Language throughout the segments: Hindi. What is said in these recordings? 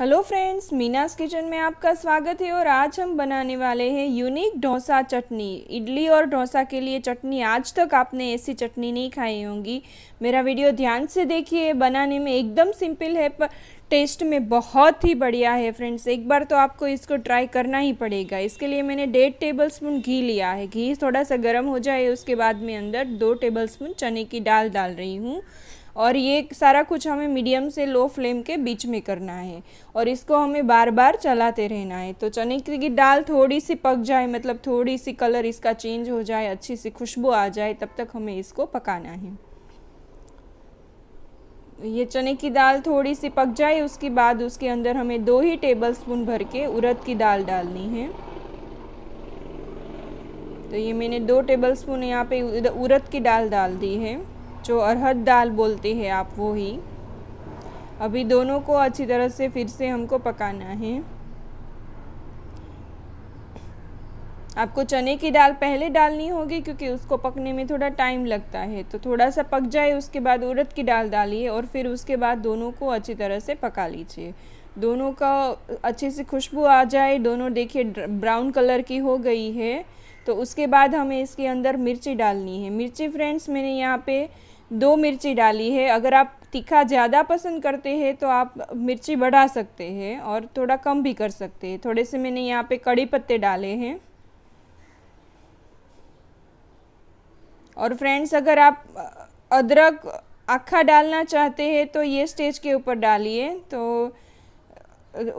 हेलो फ्रेंड्स मीनास किचन में आपका स्वागत है और आज हम बनाने वाले हैं यूनिक डोसा चटनी इडली और डोसा के लिए चटनी आज तक आपने ऐसी चटनी नहीं खाई होगी मेरा वीडियो ध्यान से देखिए बनाने में एकदम सिंपल है पर टेस्ट में बहुत ही बढ़िया है फ्रेंड्स एक बार तो आपको इसको ट्राई करना ही पड़ेगा इसके लिए मैंने डेढ़ टेबल स्पून घी लिया है घी थोड़ा सा गर्म हो जाए उसके बाद में अंदर दो टेबल स्पून चने की डाल डाल रही हूँ और ये सारा कुछ हमें मीडियम से लो फ्लेम के बीच में करना है और इसको हमें बार बार चलाते रहना है तो चने की दाल थोड़ी सी पक जाए मतलब थोड़ी सी कलर इसका चेंज हो जाए अच्छी सी खुशबू आ जाए तब तक हमें इसको पकाना है ये चने की दाल थोड़ी सी पक जाए उसके बाद उसके अंदर हमें दो ही टेबल स्पून भर के उड़द की दाल डालनी है तो ये मैंने दो टेबल स्पून यहाँ पे उरद की दाल डाल दी है जो अरहद दाल बोलते हैं आप वो ही अभी दोनों को अच्छी तरह से फिर से हमको पकाना है आपको चने की दाल पहले डालनी होगी क्योंकि उसको पकने में थोड़ा टाइम लगता है तो थोड़ा सा पक जाए उसके बाद उड़द की दाल डालिए और फिर उसके बाद दोनों को अच्छी तरह से पका लीजिए दोनों का अच्छे से खुशबू आ जाए दोनों देखिए ब्राउन कलर की हो गई है तो उसके बाद हमें इसके अंदर मिर्ची डालनी है मिर्ची फ्रेंड्स मैंने यहाँ पे दो मिर्ची डाली है अगर आप तीखा ज़्यादा पसंद करते हैं तो आप मिर्ची बढ़ा सकते हैं और थोड़ा कम भी कर सकते हैं थोड़े से मैंने यहाँ पे कड़ी पत्ते डाले हैं और फ्रेंड्स अगर आप अदरक आखा डालना चाहते हैं तो ये स्टेज के ऊपर डालिए तो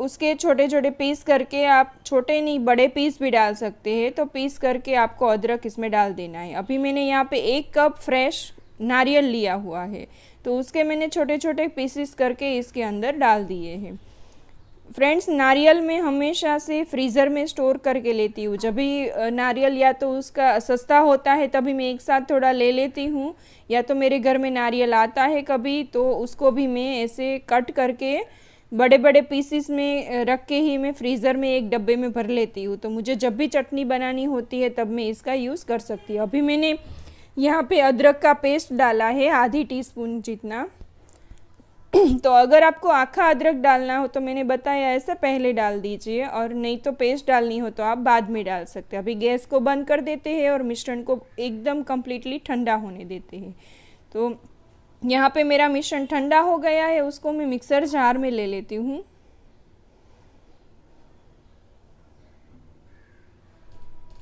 उसके छोटे छोटे पीस करके आप छोटे नहीं बड़े पीस भी डाल सकते हैं तो पीस करके आपको अदरक इसमें डाल देना है अभी मैंने यहाँ पे एक कप फ्रेश नारियल लिया हुआ है तो उसके मैंने छोटे छोटे पीसेस करके इसके अंदर डाल दिए हैं फ्रेंड्स नारियल में हमेशा से फ्रीज़र में स्टोर करके लेती हूँ जब भी नारियल या तो उसका सस्ता होता है तभी मैं एक साथ थोड़ा ले लेती हूँ या तो मेरे घर में नारियल आता है कभी तो उसको भी मैं ऐसे कट करके बड़े बड़े पीसीस में रख के ही मैं फ्रीज़र में एक डब्बे में भर लेती हूँ तो मुझे जब भी चटनी बनानी होती है तब मैं इसका यूज़ कर सकती हूँ अभी मैंने यहाँ पे अदरक का पेस्ट डाला है आधी टीस्पून जितना तो अगर आपको आखा अदरक डालना हो तो मैंने बताया ऐसा पहले डाल दीजिए और नहीं तो पेस्ट डालनी हो तो आप बाद में डाल सकते हैं अभी गैस को बंद कर देते हैं और मिश्रण को एकदम कम्प्लीटली ठंडा होने देते हैं तो यहाँ पे मेरा मिश्रण ठंडा हो गया है उसको मैं मिक्सर जार में ले लेती हूँ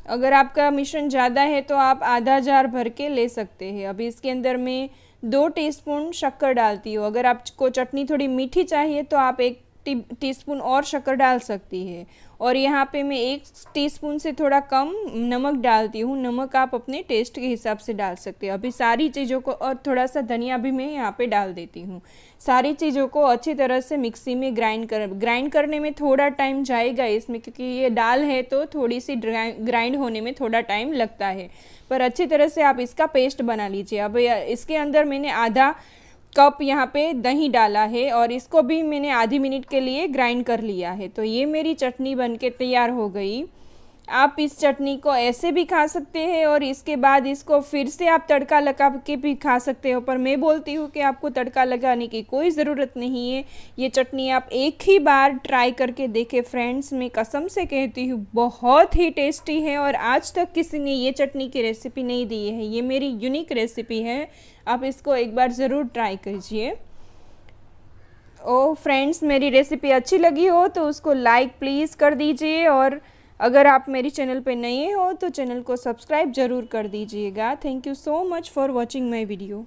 अगर आपका मिश्रण ज़्यादा है तो आप आधा जार भर के ले सकते हैं अभी इसके अंदर मैं दो टीस्पून शक्कर डालती हूँ अगर आपको चटनी थोड़ी मीठी चाहिए तो आप एक टीस्पून और शक्कर डाल सकती है और यहाँ पे मैं एक टीस्पून से थोड़ा कम नमक डालती हूँ नमक आप अपने टेस्ट के हिसाब से डाल सकते हैं अभी सारी चीज़ों को और थोड़ा सा धनिया भी मैं यहाँ पे डाल देती हूँ सारी चीज़ों को अच्छी तरह से मिक्सी में ग्राइंड कर ग्राइंड करने में थोड़ा टाइम जाएगा इसमें क्योंकि ये दाल है तो थोड़ी सी ग्राइंड होने में थोड़ा टाइम लगता है पर अच्छी तरह से आप इसका पेस्ट बना लीजिए अब इसके अंदर मैंने आधा कप यहाँ पे दही डाला है और इसको भी मैंने आधी मिनट के लिए ग्राइंड कर लिया है तो ये मेरी चटनी बनके तैयार हो गई आप इस चटनी को ऐसे भी खा सकते हैं और इसके बाद इसको फिर से आप तड़का लगा के भी खा सकते हो पर मैं बोलती हूँ कि आपको तड़का लगाने की कोई ज़रूरत नहीं है ये चटनी आप एक ही बार ट्राई करके देखें फ्रेंड्स मैं कसम से कहती हूँ बहुत ही टेस्टी है और आज तक किसी ने ये चटनी की रेसिपी नहीं दी है ये मेरी यूनिक रेसिपी है आप इसको एक बार ज़रूर ट्राई कीजिए ओ फ्रेंड्स मेरी रेसिपी अच्छी लगी हो तो उसको लाइक प्लीज़ कर दीजिए और अगर आप मेरी चैनल पे नए हो तो चैनल को सब्सक्राइब ज़रूर कर दीजिएगा thank you so much for watching my video